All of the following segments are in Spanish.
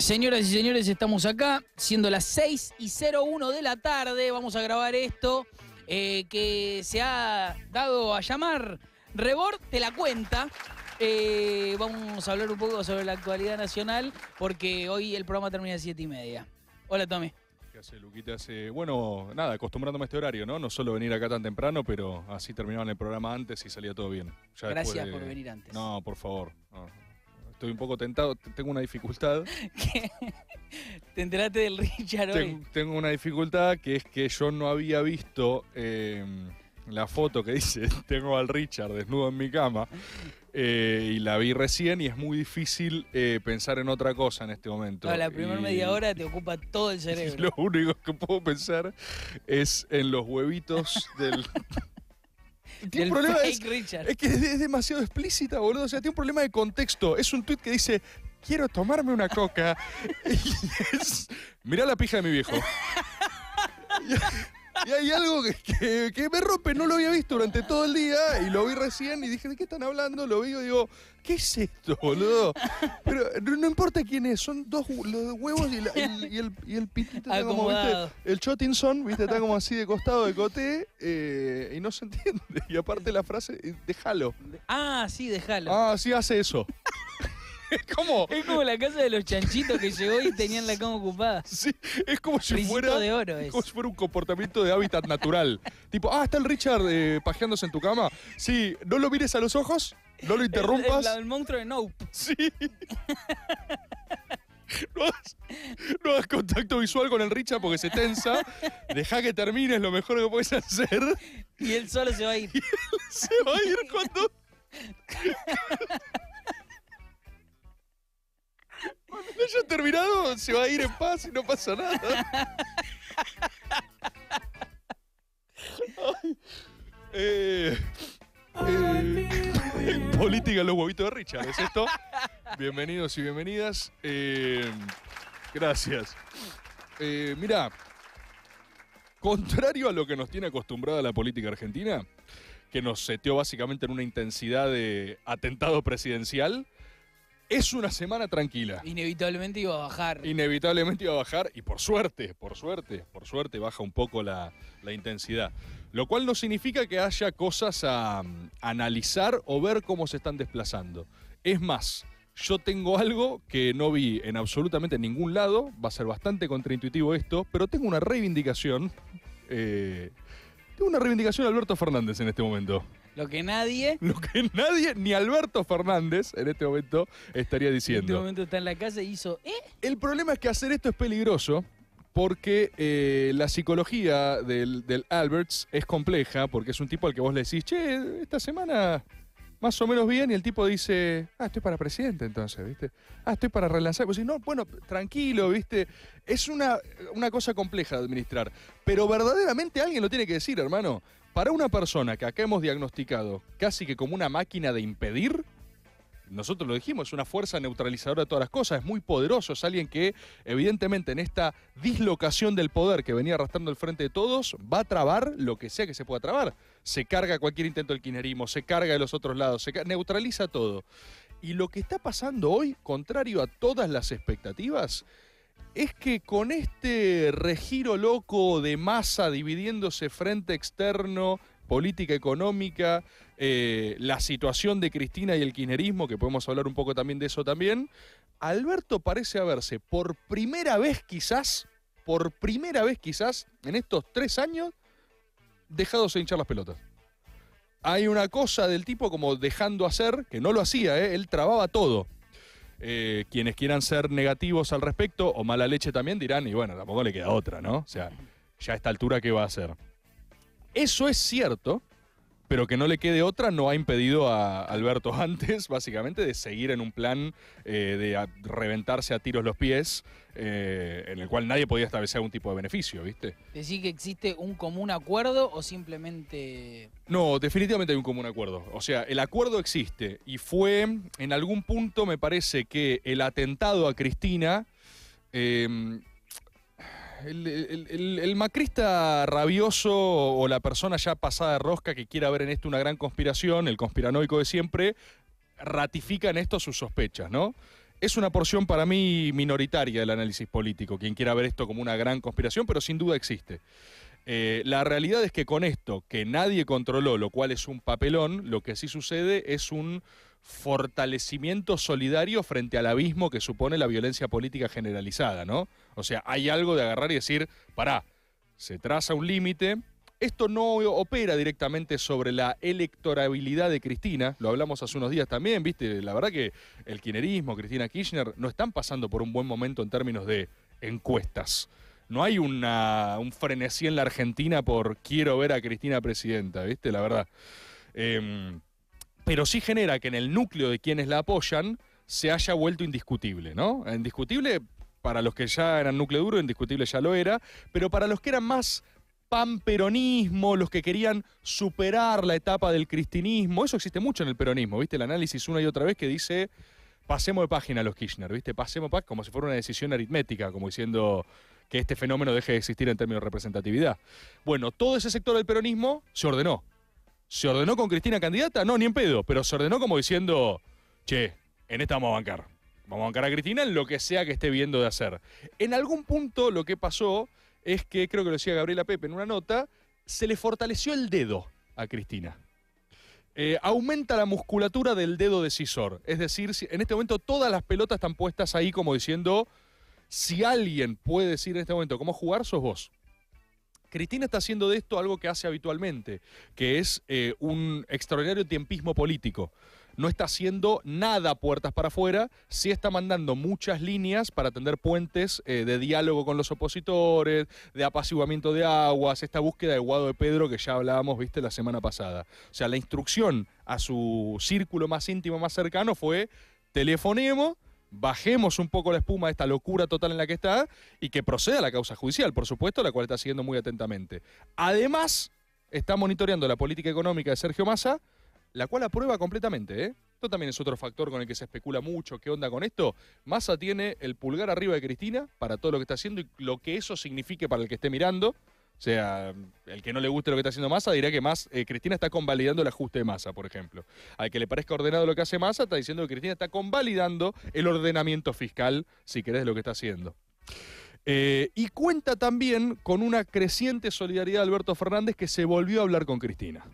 Señoras y señores, estamos acá, siendo las 6 y 01 de la tarde, vamos a grabar esto eh, que se ha dado a llamar Rebord, de la cuenta. Eh, vamos a hablar un poco sobre la actualidad nacional, porque hoy el programa termina a 7 y media. Hola, Tommy. ¿Qué hace, Luquita? bueno, nada, acostumbrándome a este horario, ¿no? No solo venir acá tan temprano, pero así terminaban el programa antes y salía todo bien. Gracias por venir antes. No, por favor estoy un poco tentado, tengo una dificultad. ¿Te enteraste del Richard hoy? tengo una dificultad que es que yo no había visto em, la foto que dice tengo al Richard desnudo en mi cama eh, y la vi recién y es muy difícil eh, pensar en otra cosa en este momento. la primera media hora te ocupa todo el cerebro. lo único que puedo pensar es en los huevitos del... El problema es, es que es demasiado explícita, boludo. O sea, tiene un problema de contexto. Es un tuit que dice, quiero tomarme una coca. y es, mirá la pija de mi viejo. Y hay algo que, me rompe, no lo había visto durante todo el día y lo vi recién y dije, ¿de qué están hablando? Lo vi y digo, ¿qué es esto, boludo? Pero no, importa quién es, son dos los huevos y, el, y el pitito está como, ¿viste? El Chotinson, ¿viste? Está como así de costado de coté eh, y no se entiende. Y aparte la frase, eh, déjalo. Ah, sí, déjalo. Ah, sí, hace eso. ¿Cómo? Es como la casa de los chanchitos que llegó y tenían la cama ocupada. Sí, es como si fuera. es. Como un comportamiento de hábitat natural. tipo, ah, está el Richard eh, pajeándose en tu cama. Sí, no lo mires a los ojos, no lo interrumpas. El, monstruo de Nope. Sí. No hagas, contacto visual con el Richard porque se tensa. Deja que termine, es lo mejor que puedes hacer. Y él solo se va a ir. se va a ir cuando. No haya terminado, se va a ir en paz y no pasa nada. Eh, eh, en política los huevitos de Richard, ¿es esto? Bienvenidos y bienvenidas. Eh, gracias. mira, contrario a lo que nos tiene acostumbrada la política argentina, que nos seteó básicamente en una intensidad de atentado presidencial, es una semana tranquila. Inevitablemente iba a bajar. Inevitablemente iba a bajar y por suerte, por suerte, por suerte baja un poco la, intensidad. Lo cual no significa que haya cosas a, mm, analizar o ver cómo se están desplazando. Es más, yo tengo algo que no vi en absolutamente ningún lado, va a ser bastante contraintuitivo esto, pero tengo una reivindicación. Eh, tengo una reivindicación a Alberto Fernández en este momento. Lo que nadie. Lo que nadie, ni Alberto Fernández en este momento estaría diciendo. En este momento está en la casa y hizo. ¿eh? El problema es que hacer esto es peligroso porque eh, la psicología del, Alberts es compleja, porque es un tipo al que vos le decís, che, esta semana más o menos bien, y el tipo dice, ah, estoy para presidente entonces, ¿viste? Ah, estoy para relanzar. Pues no, bueno, tranquilo, ¿viste? Es una, una cosa compleja de administrar, pero verdaderamente alguien lo tiene que decir, hermano para una persona que acá hemos diagnosticado casi que como una máquina de impedir, nosotros lo dijimos, es una fuerza neutralizadora de todas las cosas, es muy poderoso, es alguien que evidentemente en esta dislocación del poder que venía arrastrando el frente de todos, va a trabar lo que sea que se pueda trabar. Se carga cualquier intento del quinerismo, se carga de los otros lados, se neutraliza todo. Y lo que está pasando hoy, contrario a todas las expectativas, es que con este regiro loco de masa dividiéndose frente externo, política económica, eh, la situación de Cristina y el kinerismo que podemos hablar un poco también de eso también, Alberto parece haberse por primera vez quizás, por primera vez quizás, en estos tres años, dejado de hinchar las pelotas. Hay una cosa del tipo como dejando hacer, que no lo hacía, ¿eh? él trababa todo. Eh, quienes quieran ser negativos al respecto o mala leche también dirán, y bueno, tampoco le queda otra, ¿no? O sea, ya a esta altura, ¿qué va a hacer? Eso es cierto, pero que no le quede otra no ha impedido a Alberto antes, básicamente, de seguir en un plan eh, de reventarse a tiros los pies, eh, en el cual nadie podía establecer algún tipo de beneficio, ¿viste? ¿Decir que existe un común acuerdo o simplemente...? No, definitivamente hay un común acuerdo. O sea, el acuerdo existe y fue, en algún punto me parece que el atentado a Cristina... Eh, el, macrista rabioso o la persona ya pasada de rosca que quiera ver en esto una gran conspiración, el conspiranoico de siempre, ratifica en esto sus sospechas, ¿no? Es una porción para mí minoritaria del análisis político, quien quiera ver esto como una gran conspiración, pero sin duda existe. Eh, la realidad es que con esto, que nadie controló, lo cual es un papelón, lo que sí sucede es un fortalecimiento solidario frente al abismo que supone la violencia política generalizada, ¿no? O sea, hay algo de agarrar y decir, pará, se traza un límite. Esto no opera directamente sobre la electorabilidad de Cristina, lo hablamos hace unos días también, viste, la verdad que el kirchnerismo, Cristina Kirchner, no están pasando por un buen momento en términos de encuestas. No hay un frenesí en la Argentina por quiero ver a Cristina presidenta, viste, la verdad. Em, pero sí genera que en el núcleo de quienes la apoyan se haya vuelto indiscutible, ¿no? Indiscutible para los que ya eran núcleo duro, indiscutible ya lo era, pero para los que eran más panperonismo, los que querían superar la etapa del cristinismo, eso existe mucho en el peronismo, ¿viste? El análisis una y otra vez que dice, pasemos de página a los Kirchner, ¿viste? Pasemos como si fuera una decisión aritmética, como diciendo que este fenómeno deje de existir en términos de representatividad. Bueno, todo ese sector del peronismo se ordenó. ¿Se ordenó con Cristina candidata? No, ni en pedo, pero se ordenó como diciendo, che, en esta vamos a bancar vamos a bancar a Cristina en lo que sea que esté viendo de hacer. En algún punto lo que pasó es que, creo que lo decía Gabriela Pepe en una nota, se le fortaleció el dedo a Cristina. Eh, aumenta la musculatura del dedo decisor. Es decir, en este momento todas las pelotas están puestas ahí como diciendo, si alguien puede decir en este momento cómo jugar, sos vos. Cristina está haciendo de esto algo que hace habitualmente, que es eh, un extraordinario tiempismo político. No está haciendo nada puertas para afuera, sí está mandando muchas líneas para tender puentes eh, de diálogo con los opositores, de apaciguamiento de aguas, esta búsqueda de Guado de Pedro que ya hablábamos, viste, la semana pasada. O sea, la instrucción a su círculo más íntimo, más cercano fue, telefonemos bajemos un poco la espuma de esta locura total en la que está y que proceda la causa judicial, por supuesto, la cual está siguiendo muy atentamente. Además, está monitoreando la política económica de Sergio Massa, la cual aprueba completamente, ¿eh? Esto también es otro factor con el que se especula mucho. ¿Qué onda con esto? Massa tiene el pulgar arriba de Cristina para todo lo que está haciendo y lo que eso signifique para el que esté mirando. O sea, el que no le guste lo que está haciendo Massa dirá que más eh, Cristina está convalidando el ajuste de Massa, por ejemplo. Al que le parezca ordenado lo que hace Massa, está diciendo que Cristina está convalidando el ordenamiento fiscal, si querés, de lo que está haciendo. Eh, y cuenta también con una creciente solidaridad de Alberto Fernández que se volvió a hablar con Cristina.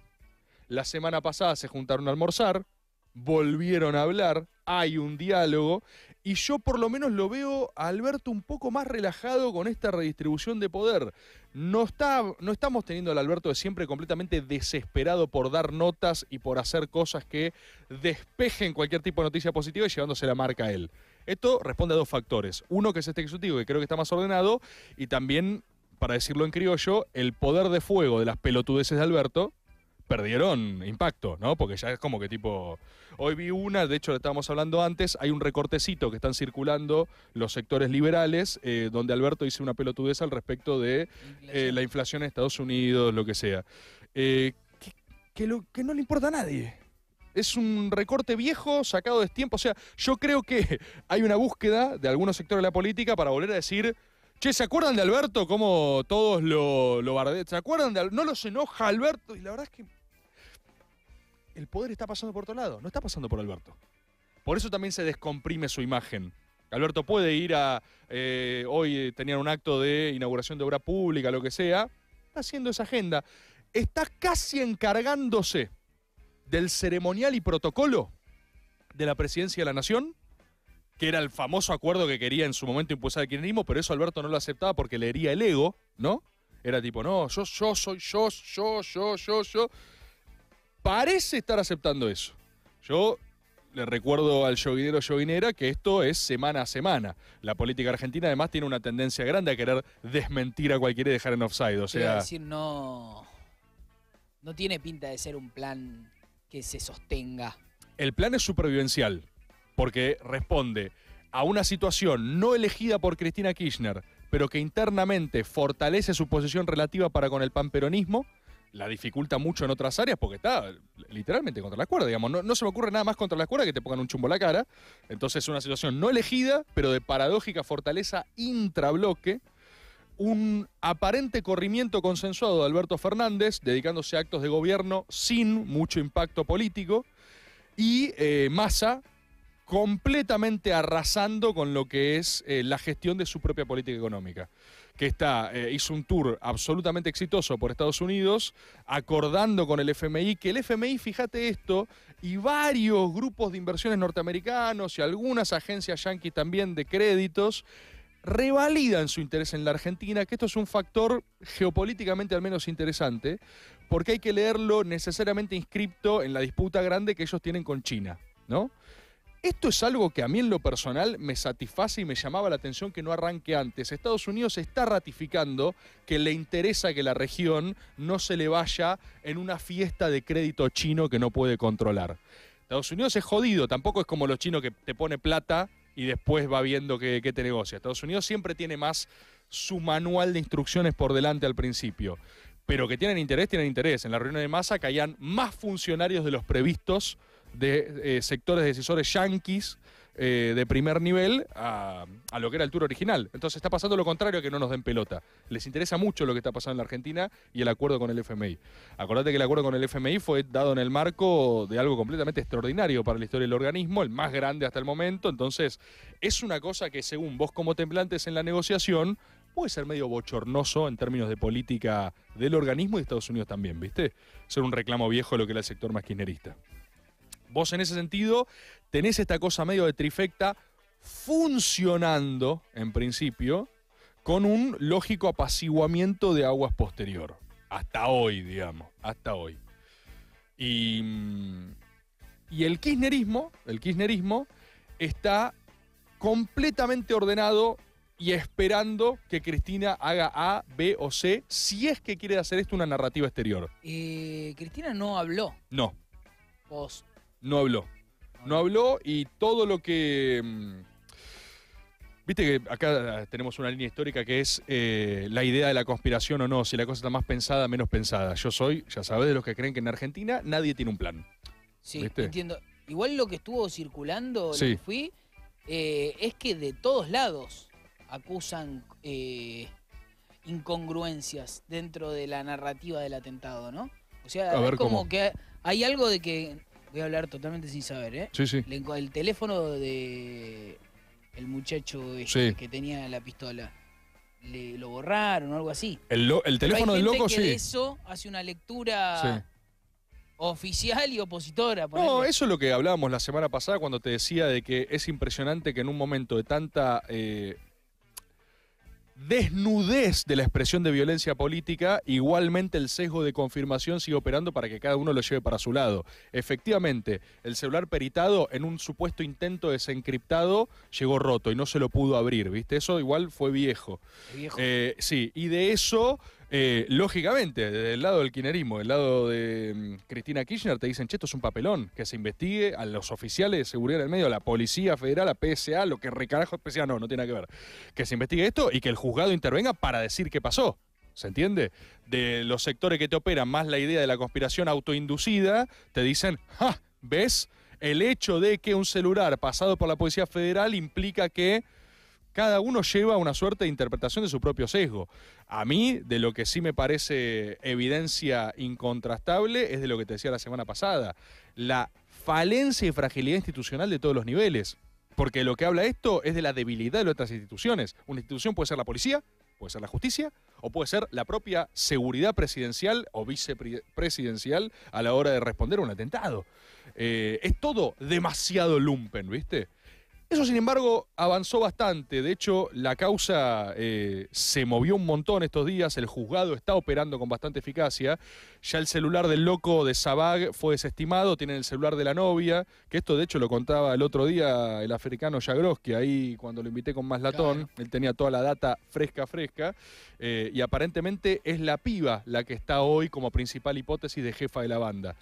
La semana pasada se juntaron a almorzar, volvieron a hablar, hay un diálogo y yo por lo menos lo veo a Alberto un poco más relajado con esta redistribución de poder. No, está, no estamos teniendo al Alberto de siempre completamente desesperado por dar notas y por hacer cosas que despejen cualquier tipo de noticia positiva y llevándose la marca a él. Esto responde a dos factores. Uno que es este ejecutivo, que creo que está más ordenado, y también, para decirlo en criollo, el poder de fuego de las pelotudeces de Alberto, perdieron impacto, ¿no? Porque ya es como que tipo. Hoy vi una, de hecho lo estábamos hablando antes, hay un recortecito que están circulando los sectores liberales, eh, donde Alberto dice una pelotudeza al respecto de eh, la inflación en Estados Unidos, lo que sea. Eh, que, no le importa a nadie es un recorte viejo, sacado de tiempo. O sea, yo creo que hay una búsqueda de algunos sectores de la política para volver a decir. Che, ¿se acuerdan de Alberto? Como todos lo, lo ¿Se acuerdan de Alberto? No los enoja Alberto. Y la verdad es que el poder está pasando por otro lado, no está pasando por Alberto. Por eso también se descomprime su imagen. Alberto puede ir a. Eh, hoy tenían un acto de inauguración de obra pública, lo que sea. Está haciendo esa agenda. Está casi encargándose del ceremonial y protocolo de la presidencia de la Nación, que era el famoso acuerdo que quería en su momento impulsar el kirchnerismo, pero eso Alberto no lo aceptaba porque le hería el ego, ¿no? Era tipo, no, yo, yo soy yo, yo, yo, yo, yo parece estar aceptando eso. Yo le recuerdo al yoguinero yoguinera que esto es semana a semana. La política argentina además tiene una tendencia grande a querer desmentir a cualquiera y dejar en offside. O sea, decir, no, no tiene pinta de ser un plan que se sostenga. El plan es supervivencial, porque responde a una situación no elegida por Cristina Kirchner, pero que internamente fortalece su posición relativa para con el panperonismo la dificulta mucho en otras áreas porque está literalmente contra la cuerda, digamos. No, se me ocurre nada más contra la cuerda que te pongan un chumbo la cara. Entonces es una situación no elegida, pero de paradójica fortaleza intrabloque. Un aparente corrimiento consensuado de Alberto Fernández, dedicándose a actos de gobierno sin mucho impacto político. Y eh, Massa completamente arrasando con lo que es eh, la gestión de su propia política económica que está, eh, hizo un tour absolutamente exitoso por Estados Unidos, acordando con el FMI, que el FMI, fíjate esto, y varios grupos de inversiones norteamericanos y algunas agencias yanquis también de créditos, revalidan su interés en la Argentina, que esto es un factor geopolíticamente al menos interesante, porque hay que leerlo necesariamente inscripto en la disputa grande que ellos tienen con China, ¿no? Esto es algo que a mí en lo personal me satisface y me llamaba la atención que no arranque antes. Estados Unidos está ratificando que le interesa que la región no se le vaya en una fiesta de crédito chino que no puede controlar. Estados Unidos es jodido, tampoco es como los chinos que te pone plata y después va viendo qué, te negocia. Estados Unidos siempre tiene más su manual de instrucciones por delante al principio. Pero que tienen interés, tienen interés. En la reunión de masa caían más funcionarios de los previstos de eh, sectores de decisores yanquis eh, de primer nivel a, lo que era el tour original. Entonces está pasando lo contrario, que no nos den pelota. Les interesa mucho lo que está pasando en la Argentina y el acuerdo con el FMI. Acordate que el acuerdo con el FMI fue dado en el marco de algo completamente extraordinario para la historia del organismo, el más grande hasta el momento. Entonces es una cosa que según vos como templantes en la negociación, puede ser medio bochornoso en términos de política del organismo y de Estados Unidos también, ¿viste? Ser un reclamo viejo de lo que era el sector más Vos en ese sentido tenés esta cosa medio de trifecta funcionando, en principio, con un lógico apaciguamiento de aguas posterior. Hasta hoy, digamos, hasta hoy. Y, mm, el kirchnerismo, el kirchnerismo está completamente ordenado y esperando que Cristina haga A, B o C, si es que quiere hacer esto una narrativa exterior. Eh, Cristina no habló. No. vos no habló. No habló y todo lo que... Mm, viste que acá ah, tenemos una línea histórica que es eh, la idea de la conspiración o no, si la cosa está más pensada, menos pensada. Yo soy, ya sabes, de los que creen que en Argentina nadie tiene un plan. Sí, entiendo. Igual lo que estuvo circulando, lo que fui, eh, es que de todos lados acusan eh, incongruencias dentro de la narrativa del atentado, ¿no? O sea, es como que hay algo de que voy a hablar totalmente sin saber, ¿eh? Sí, sí. el teléfono de el muchacho este que tenía la pistola. lo borraron o algo así. El, teléfono del loco, sí. De eso hace una lectura oficial y opositora. No, eso es lo que hablábamos la semana pasada cuando te decía de que es impresionante que en un momento de tanta eh, desnudez de la expresión de violencia política, igualmente el sesgo de confirmación sigue operando para que cada uno lo lleve para su lado. Efectivamente, el celular peritado en un supuesto intento desencriptado llegó roto y no se lo pudo abrir, ¿viste? Eso igual fue viejo. Eh, sí, y de eso eh, lógicamente, del lado del kinerismo, del lado de mm, Cristina Kirchner, te dicen, che, esto es un papelón, que se investigue a los oficiales de seguridad del medio, a la Policía Federal, a PSA, lo que recarajo especial, no, no tiene nada que ver. Que se investigue esto y que el juzgado intervenga para decir qué pasó. ¿Se entiende? De los sectores que te operan, más la idea de la conspiración autoinducida, te dicen, ja, ¿ves? El hecho de que un celular pasado por la Policía Federal implica que cada uno lleva una suerte de interpretación de su propio sesgo. A mí, de lo que sí me parece evidencia incontrastable, es de lo que te decía la semana pasada, la falencia y fragilidad institucional de todos los niveles. Porque lo que habla esto es de la debilidad de otras instituciones. Una institución puede ser la policía, puede ser la justicia, o puede ser la propia seguridad presidencial o vicepresidencial a la hora de responder a un atentado. Eh, es todo demasiado lumpen, ¿viste? Eso, sin embargo, avanzó bastante. De hecho, la causa eh, se movió un montón estos días. El juzgado está operando con bastante eficacia. Ya el celular del loco de Sabag fue desestimado. Tienen el celular de la novia, que esto, de hecho, lo contaba el otro día el africano Yagroski, ahí cuando lo invité con más latón. Él tenía toda la data fresca, fresca. Eh, y aparentemente es la piba la que está hoy como principal hipótesis de jefa de la banda.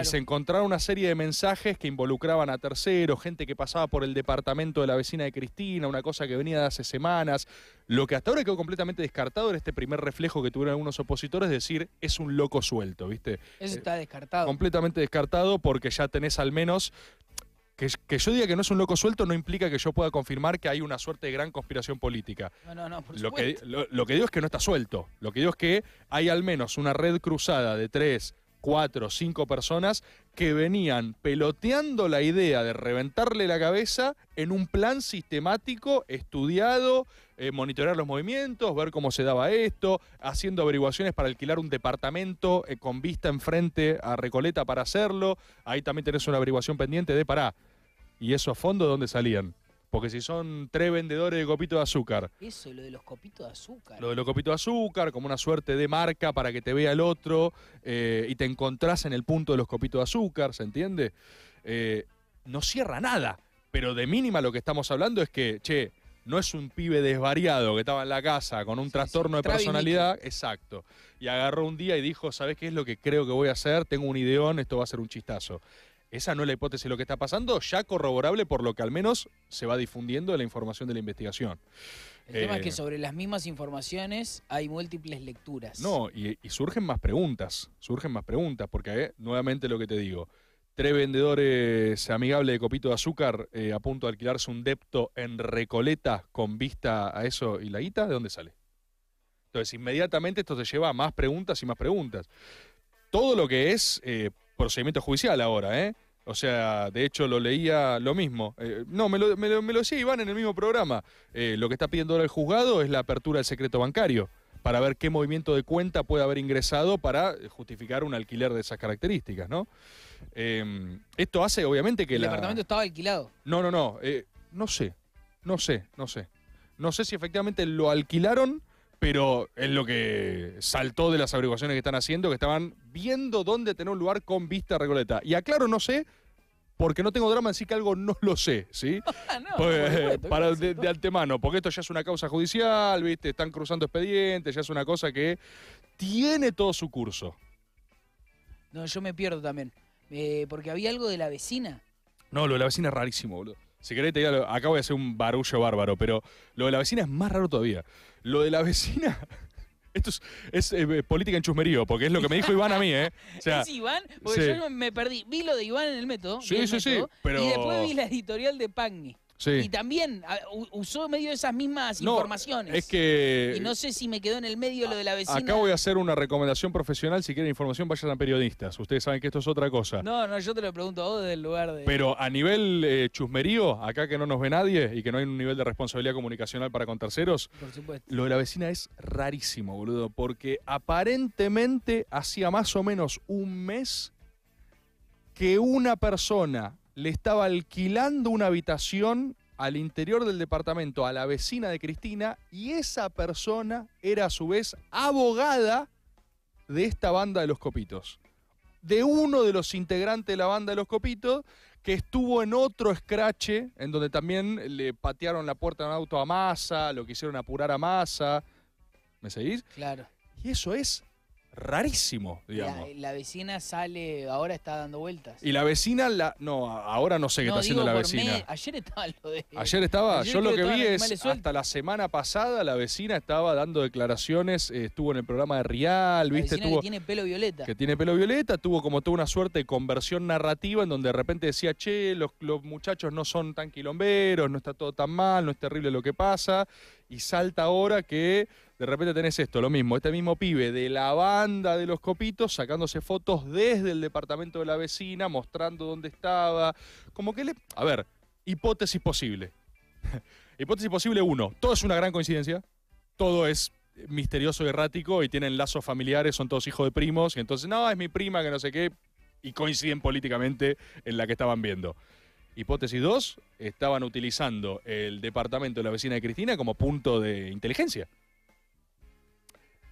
Y se encontraron una serie de mensajes que involucraban a terceros, gente que pasaba por el departamento de la vecina de Cristina, una cosa que venía de hace semanas. Lo que hasta ahora quedó completamente descartado era este primer reflejo que tuvieron algunos opositores, decir, es un loco suelto, ¿viste? Eso eh, está descartado. completamente descartado porque ya tenés al menos que, yo diga que no es un loco suelto no implica que yo pueda confirmar que hay una suerte de gran conspiración política. No, no, no, por lo supuesto. que, lo, lo que digo es que no está suelto. Lo que digo es que hay al menos una red cruzada de tres cuatro o cinco personas que venían peloteando la idea de reventarle la cabeza en un plan sistemático, estudiado, monitorar eh, monitorear los movimientos, ver cómo se daba esto, haciendo averiguaciones para alquilar un departamento eh, con vista enfrente a Recoleta para hacerlo. Ahí también tenés una averiguación pendiente de pará. ¿Y eso a fondo de dónde salían? Porque si son tres vendedores de copitos de azúcar. Eso, lo de los copitos de azúcar. Lo de los copitos de azúcar, como una suerte de marca para que te vea el otro eh, y te encontrás en el punto de los copitos de azúcar, ¿se entiende? Eh, no cierra nada. Pero de mínima lo que estamos hablando es que, che, no es un pibe desvariado que estaba en la casa con un trastorno de personalidad, exacto. Y agarró un día y dijo, ¿sabes qué es lo que creo que voy a hacer? Tengo un ideón, esto va a ser un chistazo. Esa no es la hipótesis lo que está pasando, ya corroborable por lo que al menos se va difundiendo la información de la investigación. El tema es que eh, sobre las mismas informaciones hay múltiples lecturas. No, y, surgen más preguntas, surgen más preguntas, porque eh, nuevamente lo que te digo, tres vendedores amigables de copito de azúcar eh, a punto de alquilarse un depto en Recoleta con vista a eso y la guita, ¿de dónde sale? Entonces, inmediatamente esto se lleva a más preguntas y más preguntas. Todo lo que es procedimiento judicial ahora, ¿eh? O sea, de hecho lo leía lo mismo. Eh, no, me lo, decía Iván en el mismo programa. Eh, lo que está pidiendo ahora el juzgado es la apertura del secreto bancario para ver qué movimiento de cuenta puede haber ingresado para eh, justificar un alquiler de esas características, ¿no? Em, esto hace, obviamente, que el departamento estaba alquilado. No, no, no. no sé, no sé, no sé. No sé si efectivamente lo alquilaron pero es lo que saltó de las averiguaciones que están haciendo, que estaban viendo dónde tener un lugar con vista a Recoleta. Y aclaro, no sé, porque no tengo drama así sí que algo no lo sé, ¿sí? Ah, pues, para de, antemano, porque esto ya es una causa judicial, ¿viste? Están cruzando expedientes, ya es una cosa que tiene todo su curso. No, yo me pierdo también, eh, porque había algo de la vecina. No, lo de la vecina es rarísimo, boludo. Si querés te acá voy a hacer un barullo bárbaro, pero lo de la vecina es más raro todavía. Lo de la vecina... Esto es, eh, eh, política en chusmerío, porque es lo que me dijo Iván a mí, ¿eh? es Iván, porque yo me perdí. Vi lo de Iván en el método. Sí, sí, sí. Y después vi la editorial de Pagni. Y también usó medio de esas mismas informaciones. Es que. Y no sé si me quedó en el medio lo de la vecina. Acá voy a hacer una recomendación profesional. Si quieren información, vayan a periodistas. Ustedes saben que esto es otra cosa. No, no, yo te lo pregunto a vos desde el lugar de. Pero a nivel eh, chusmerío, acá que no nos ve nadie y que no hay un nivel de responsabilidad comunicacional para con terceros. Por supuesto. Lo de la vecina es rarísimo, boludo. Porque aparentemente hacía más o menos un mes que una persona le estaba alquilando una habitación al interior del departamento a la vecina de Cristina y esa persona era a su vez abogada de esta banda de los copitos. De uno de los integrantes de la banda de los copitos que estuvo en otro escrache en donde también le patearon la puerta de un auto a masa, lo quisieron apurar a masa. ¿Me seguís? Claro. Y eso es rarísimo, digamos. La, vecina sale, ahora está dando vueltas. Y la vecina, la, no, ahora no sé qué está haciendo la vecina. ayer estaba lo de... Ayer estaba, yo lo que vi es, hasta la semana pasada la vecina estaba dando declaraciones, eh, estuvo en el programa de Rial, viste, Que tiene pelo violeta. Que tiene pelo violeta, tuvo como toda una suerte de conversión narrativa en donde de repente decía, che, los muchachos no son tan quilomberos, no está todo tan mal, no es terrible lo que pasa, y salta ahora que de repente tenés esto, lo mismo, este mismo pibe de la banda de los copitos sacándose fotos desde el departamento de la vecina, mostrando dónde estaba. Como que le. A ver, hipótesis posible. hipótesis posible uno, todo es una gran coincidencia, todo es misterioso y errático y tienen lazos familiares, son todos hijos de primos, y entonces, no, es mi prima que no sé qué, y coinciden políticamente en la que estaban viendo. Hipótesis dos, estaban utilizando el departamento de la vecina de Cristina como punto de inteligencia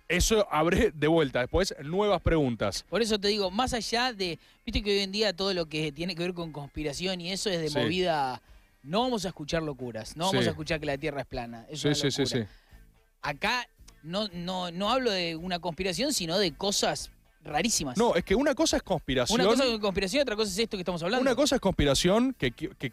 eso habré de vuelta después nuevas preguntas. Por eso te digo, más allá de, viste que hoy en día todo lo que tiene que ver con conspiración y eso es de movida, no vamos a escuchar locuras, no vamos a escuchar que la Tierra es plana. Es sí, sí, sí, Acá no, no, no hablo de una conspiración, sino de cosas rarísimas. No, es que una cosa es conspiración. Una cosa es conspiración, otra cosa es esto que estamos hablando. Una cosa es conspiración, que,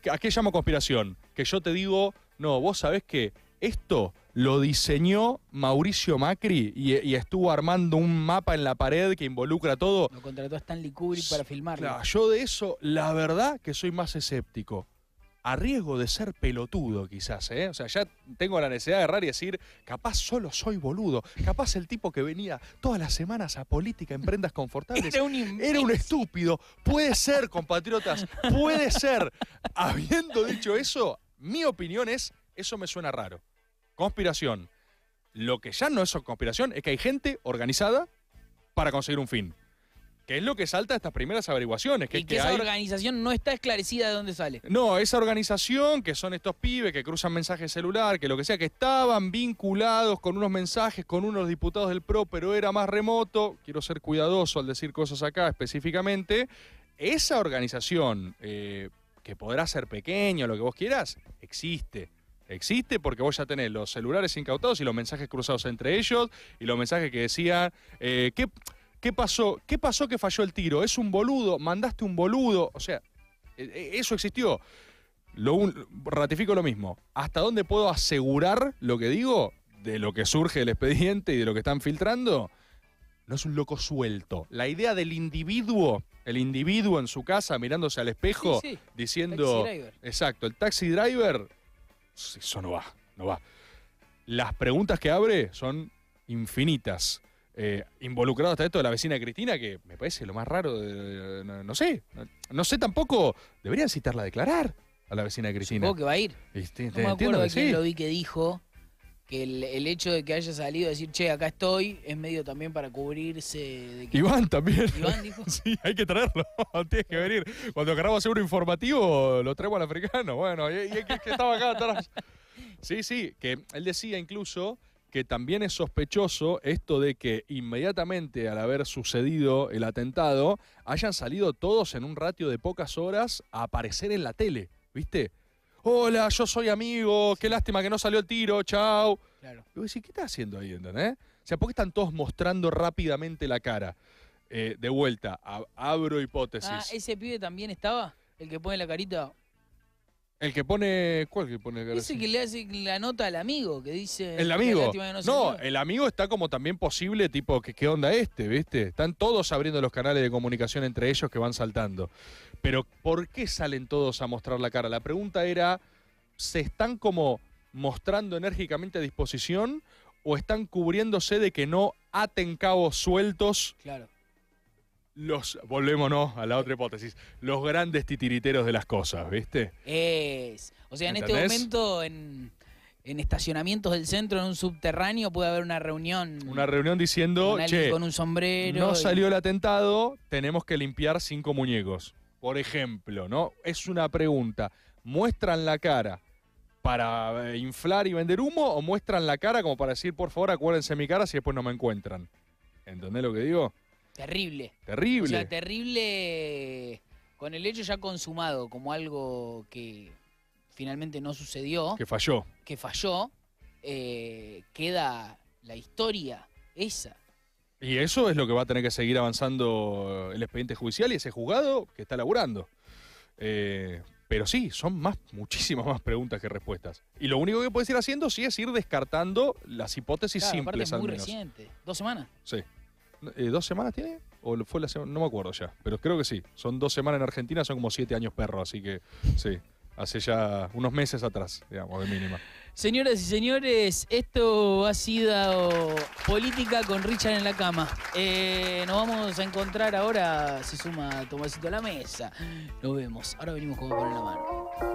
¿a qué llamo conspiración? Que yo te digo, no, vos sabés que esto lo diseñó Mauricio Macri y, estuvo armando un mapa en la pared que involucra todo. Lo contrató Stanley Kubrick para filmarlo. Claro, yo de eso, la verdad que soy más escéptico. A riesgo de ser pelotudo, quizás, ¿eh? O sea, ya tengo la necesidad de errar y decir, capaz solo soy boludo. Capaz el tipo que venía todas las semanas a política en prendas confortables era un estúpido. Puede ser, compatriotas, puede ser. Habiendo dicho eso, mi opinión es, eso me suena raro conspiración. Lo que ya no es conspiración es que hay gente organizada para conseguir un fin. Que es lo que salta de estas primeras averiguaciones. Que y que, esa organización no está esclarecida de dónde sale. No, esa organización que son estos pibes que cruzan mensajes celular, que lo que sea, que estaban vinculados con unos mensajes con unos diputados del PRO, pero era más remoto. Quiero ser cuidadoso al decir cosas acá específicamente. Esa organización, eh, que podrá ser pequeña, lo que vos quieras, existe existe porque vos ya tenés los celulares incautados y los mensajes cruzados entre ellos y los mensajes que decían, eh, ¿qué, pasó? ¿Qué pasó que falló el tiro? ¿Es un boludo? ¿Mandaste un boludo? O sea, e, e, eso existió. Lo ratifico lo mismo. ¿Hasta dónde puedo asegurar lo que digo de lo que surge el expediente y de lo que están filtrando? No es un loco suelto. La idea del individuo el individuo en su casa mirándose al espejo diciendo exacto el taxi driver eso no va, no va. Las preguntas que abre son infinitas. Eh, involucrado hasta esto de la vecina Cristina, que me parece lo más raro, no, sé, no, sé tampoco, deberían citarla a declarar a la vecina Cristina. Supongo que va a ir. Este, no me acuerdo de lo vi que dijo, que el, hecho de que haya salido a decir, che, acá estoy, es medio también para cubrirse de que... Iván también. Iván dijo. sí, hay que traerlo, tienes que venir. Cuando queramos un informativo, lo traemos al africano. Bueno, y, es que estaba acá atrás. Sí, sí, que él decía incluso que también es sospechoso esto de que inmediatamente al haber sucedido el atentado hayan salido todos en un ratio de pocas horas a aparecer en la tele, ¿viste? hola, yo soy amigo, qué lástima que no salió el tiro, chao. Claro. Y vos ¿qué está haciendo ahí, entendés? O sea, ¿por qué están todos mostrando rápidamente la cara? Eh, de vuelta, abro hipótesis. Ah, ¿ese pibe también estaba? ¿El que pone la carita? El que pone. ¿Cuál que pone la Ese que le hace la nota al amigo, que dice. El amigo. No, el amigo está como también posible, tipo, qué onda este, ¿viste? Están todos abriendo los canales de comunicación entre ellos que van saltando pero ¿por qué salen todos a mostrar la cara? La pregunta era, ¿se están como mostrando enérgicamente a disposición o están cubriéndose de que no aten cabos sueltos? Claro. Los, volvémonos a la otra hipótesis, los grandes titiriteros de las cosas, ¿viste? Es. O sea, en este momento, en, estacionamientos del centro, en un subterráneo, puede haber una reunión. Una reunión diciendo, che, No salió el atentado, tenemos que limpiar cinco muñecos por ejemplo, ¿no? Es una pregunta. ¿Muestran la cara para eh, inflar y vender humo o muestran la cara como para decir, por favor, acuérdense mi cara si después no me encuentran? ¿Entendés lo que digo? Terrible. Terrible. O sea, terrible con el hecho ya consumado, como algo que finalmente no sucedió. Que falló. Que falló. Eh, queda la historia esa y eso es lo que va a tener que seguir avanzando el expediente judicial y ese juzgado que está laburando. Eh, pero sí, son más, muchísimas más preguntas que respuestas. Y lo único que puedes ir haciendo sí es ir descartando las hipótesis simples reciente. ¿Dos semanas? Sí. Eh, ¿Dos semanas tiene? ¿O fue la No me acuerdo ya. Pero creo que sí. Son dos semanas en Argentina, son como siete años perro, así que sí hace ya unos meses atrás, digamos, de mínima. Señoras y señores, esto ha sido Política con Richard en la cama. Eh, nos vamos a encontrar ahora, se suma Tomasito a la mesa. Nos vemos, ahora venimos como la mano.